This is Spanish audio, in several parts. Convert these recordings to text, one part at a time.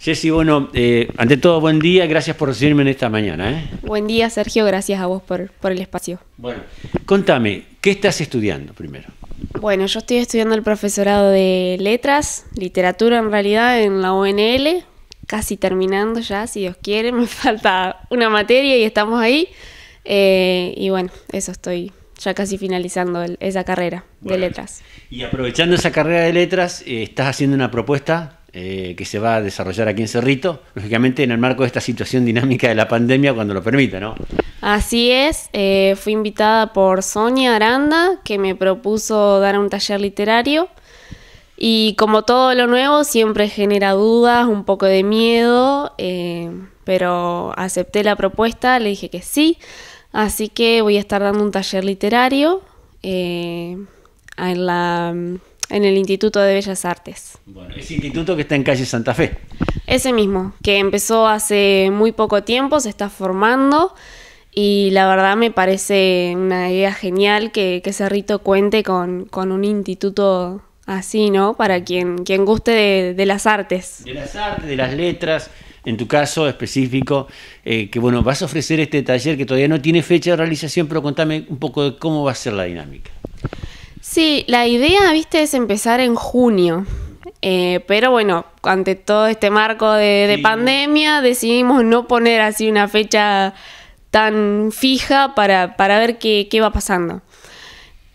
Jessy, bueno, eh, ante todo, buen día. Gracias por recibirme en esta mañana. ¿eh? Buen día, Sergio. Gracias a vos por, por el espacio. Bueno, contame, ¿qué estás estudiando primero? Bueno, yo estoy estudiando el profesorado de letras, literatura en realidad, en la ONL, casi terminando ya, si Dios quiere, me falta una materia y estamos ahí. Eh, y bueno, eso estoy ya casi finalizando esa carrera de letras. Y aprovechando esa carrera de letras, ¿estás haciendo una propuesta eh, que se va a desarrollar aquí en Cerrito, lógicamente en el marco de esta situación dinámica de la pandemia cuando lo permita, ¿no? Así es, eh, fui invitada por Sonia Aranda, que me propuso dar un taller literario. Y como todo lo nuevo, siempre genera dudas, un poco de miedo, eh, pero acepté la propuesta, le dije que sí. Así que voy a estar dando un taller literario en la en el Instituto de Bellas Artes. Bueno, ese instituto que está en calle Santa Fe. Ese mismo, que empezó hace muy poco tiempo, se está formando y la verdad me parece una idea genial que, que Cerrito cuente con, un instituto así, ¿no? Para quien, quien guste de, las artes. De las artes, de las letras, en tu caso específico, eh, que bueno, vas a ofrecer este taller que todavía no tiene fecha de realización, pero contame un poco de cómo va a ser la dinámica. Sí, la idea, viste, es empezar en junio. Eh, pero bueno, ante todo este marco de, pandemia, decidimos no poner así una fecha tan fija para, ver qué, va pasando.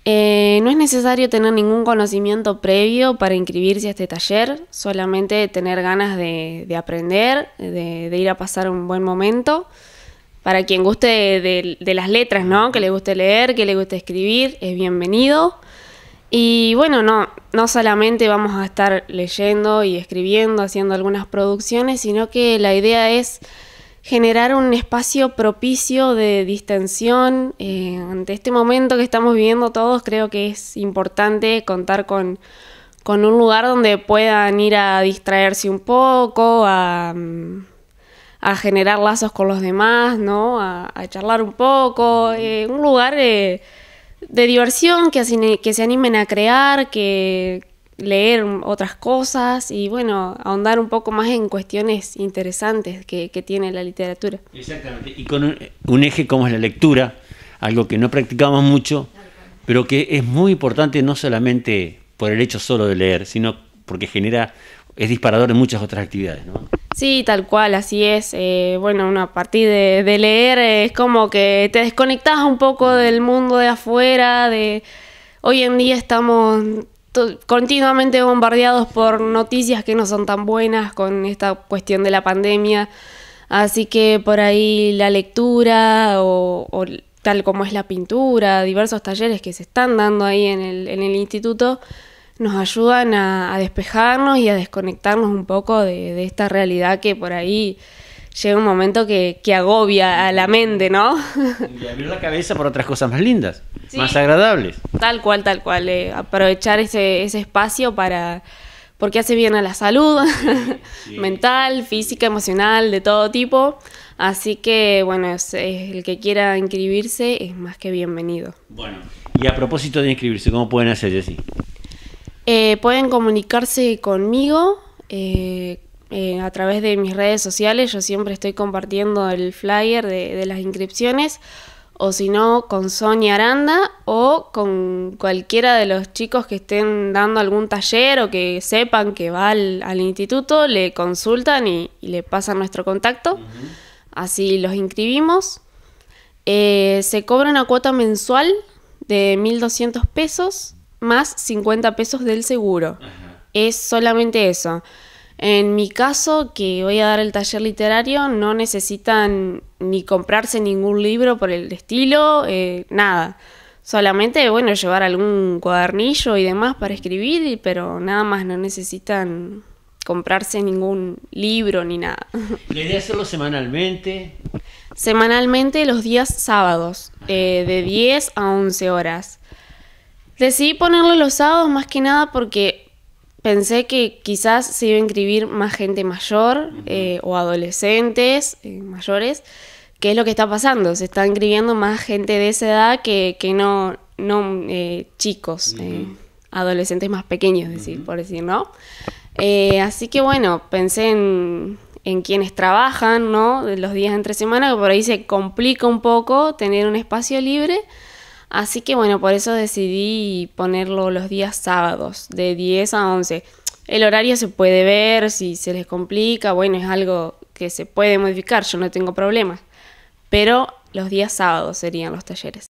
Eh, no es necesario tener ningún conocimiento previo para inscribirse a este taller, solamente tener ganas de, aprender, de, ir a pasar un buen momento. Para quien guste de, de las letras, ¿no? Que le guste leer, que le guste escribir, es bienvenido. Y bueno, no, no solamente vamos a estar leyendo y escribiendo, haciendo algunas producciones, sino que la idea es generar un espacio propicio de distensión. Eh, ante este momento que estamos viviendo todos, creo que es importante contar con, un lugar donde puedan ir a distraerse un poco, a, mm, generar lazos con los demás, ¿no? A, charlar un poco, eh, un lugar... Eh, de diversión, que, que se animen a crear, que leer otras cosas y bueno, ahondar un poco más en cuestiones interesantes que, tiene la literatura. Exactamente, y con un, un eje como es la lectura, algo que no practicamos mucho, pero que es muy importante no solamente por el hecho solo de leer, sino porque genera es disparador en muchas otras actividades, ¿no? Sí, tal cual, así es. Eh, bueno, una a partir de, leer eh, es como que te desconectas un poco del mundo de afuera, de hoy en día estamos continuamente bombardeados por noticias que no son tan buenas con esta cuestión de la pandemia. Así que por ahí la lectura o, tal como es la pintura, diversos talleres que se están dando ahí en en el instituto, nos ayudan a, despejarnos y a desconectarnos un poco de, esta realidad que por ahí llega un momento que, agobia a la mente, ¿no? Y abrir la cabeza por otras cosas más lindas, más agradables. Tal cual, tal cual. Eh, aprovechar ese, espacio para, porque hace bien a la salud, mental, física, emocional, de todo tipo. Así que, bueno, el que quiera inscribirse es más que bienvenido. Bueno, y a propósito de inscribirse, ¿cómo pueden hacer, Jessy? Eh, pueden comunicarse conmigo eh, eh, a través de mis redes sociales. Yo siempre estoy compartiendo el flyer de, las inscripciones. O si no, con Sonia Aranda o con cualquiera de los chicos que estén dando algún taller o que sepan que va al, instituto, le consultan y, le pasan nuestro contacto. Así los inscribimos. se cobra una cuota mensual de 1.200 pesos más 50 pesos del seguro. Es solamente eso. En mi caso, que voy a dar el taller literario, no necesitan ni comprarse ningún libro por el estilo, eh, nada. Solamente, bueno, llevar algún cuadernillo y demás para escribir, pero nada más, no necesitan comprarse ningún libro ni nada. ¿La idea hacerlo semanalmente? Semanalmente los días sábados, eh, de 10 a 11 horas. Decidí ponerlo los sábados más que nada porque pensé que quizás se iba a inscribir más gente mayor eh, o adolescentes eh, mayores, que es lo que está pasando. Se está inscribiendo más gente de esa edad que, no, no eh, chicos, adolescentes más pequeños, decir, por decir, ¿no? así que bueno, pensé en, en quienes trabajan, ¿no? Los días entre semana, que por ahí se complica un poco tener un espacio libre. Así que bueno, por eso decidí ponerlo los días sábados, de 10 a 11. El horario se puede ver, si se les complica, bueno, es algo que se puede modificar, yo no tengo problemas. Pero los días sábados serían los talleres.